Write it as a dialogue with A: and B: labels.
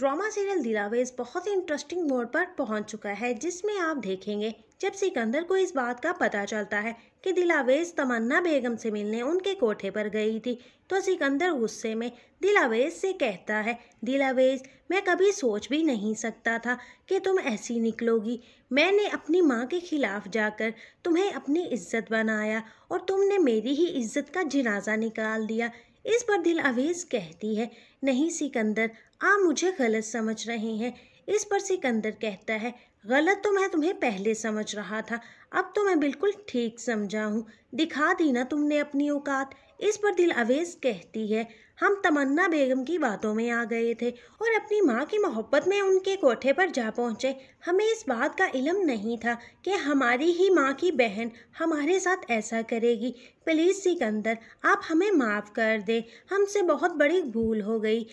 A: drama serial दिलावेज बहुत ही interesting mode पर पहुंच चुका है जिसमें आप देखेंगे जब सिकंदर को इस बात का पता चलता है कि दिलावेज तमन्ना बेगम से मिलने उनके कोठे पर गई थी तो सिकंदर गुस्से में दिलावेज से कहता है दिलावेज मैं कभी सोच भी नहीं सकता था कि तुम ऐसी निकलोगी मैंने अपनी माँ के खिलाफ जाकर तुम्हें अपनी इज्जत बनाया और तुमने मेरी ही इज्जत का जनाजा निकाल दिया इस पर दिल आवेज कहती है नहीं सिकंदर आप मुझे गलत समझ रहे हैं इस पर सिकंदर कहता है गलत तो मैं तुम्हें पहले समझ रहा था अब तो मैं बिल्कुल ठीक समझा हूँ दिखा दी ना तुमने अपनी औकात इस पर दिल अवेज कहती है हम तमन्ना बेगम की बातों में आ गए थे और अपनी माँ की मोहब्बत में उनके कोठे पर जा पहुँचे हमें इस बात का इलम नहीं था कि हमारी ही माँ की बहन हमारे साथ ऐसा करेगी प्लीज़ सिकंदर आप हमें माफ़ कर दें हमसे बहुत बड़ी भूल हो गई